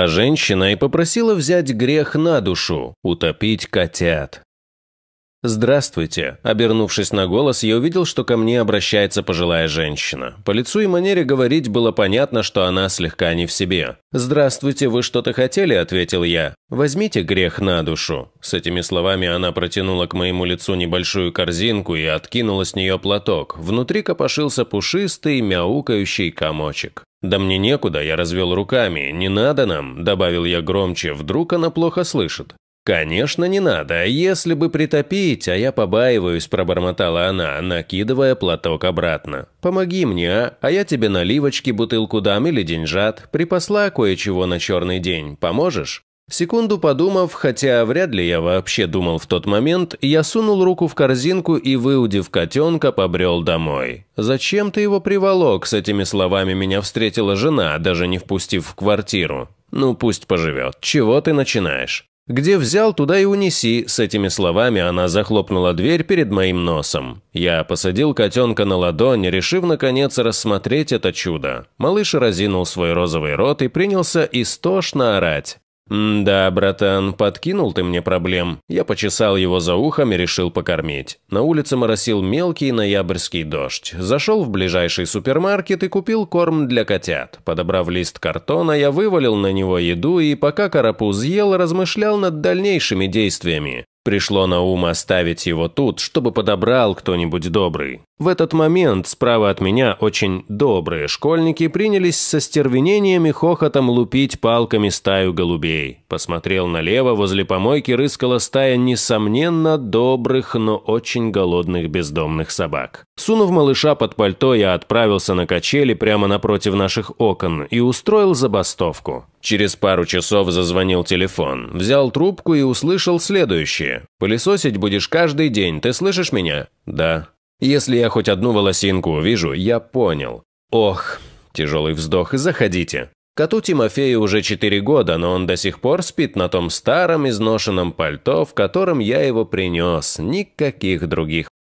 А женщина и попросила взять грех на душу, утопить котят. «Здравствуйте». Обернувшись на голос, я увидел, что ко мне обращается пожилая женщина. По лицу и манере говорить было понятно, что она слегка не в себе. «Здравствуйте, вы что-то хотели?» – ответил я. «Возьмите грех на душу». С этими словами она протянула к моему лицу небольшую корзинку и откинула с нее платок. Внутри копошился пушистый, мяукающий комочек. «Да мне некуда, я развел руками. Не надо нам», – добавил я громче, – «вдруг она плохо слышит». «Конечно, не надо. Если бы притопить, а я побаиваюсь», – пробормотала она, накидывая платок обратно. «Помоги мне, а? А я тебе наливочки бутылку дам или деньжат. Припасла кое-чего на черный день. Поможешь?» Секунду подумав, хотя вряд ли я вообще думал в тот момент, я сунул руку в корзинку и, выудив котенка, побрел домой. «Зачем ты его приволок?» – с этими словами меня встретила жена, даже не впустив в квартиру. «Ну, пусть поживет. Чего ты начинаешь?» Где взял, туда и унеси. С этими словами она захлопнула дверь перед моим носом. Я посадил котенка на ладонь, решив наконец рассмотреть это чудо. Малыш разинул свой розовый рот и принялся истошно орать. «Да, братан, подкинул ты мне проблем». Я почесал его за ухом и решил покормить. На улице моросил мелкий ноябрьский дождь. Зашел в ближайший супермаркет и купил корм для котят. Подобрав лист картона, я вывалил на него еду и, пока карапуз ел, размышлял над дальнейшими действиями. Пришло на ум оставить его тут, чтобы подобрал кто-нибудь добрый. В этот момент справа от меня очень добрые школьники принялись со стервенением и хохотом лупить палками стаю голубей. Посмотрел налево, возле помойки рыскала стая, несомненно, добрых, но очень голодных бездомных собак. Сунув малыша под пальто, я отправился на качели прямо напротив наших окон и устроил забастовку. Через пару часов зазвонил телефон. Взял трубку и услышал следующее. «Пылесосить будешь каждый день, ты слышишь меня?» «Да». Если я хоть одну волосинку увижу, я понял. Ох, тяжелый вздох, заходите. Коту Тимофею уже 4 года, но он до сих пор спит на том старом изношенном пальто, в котором я его принес. Никаких других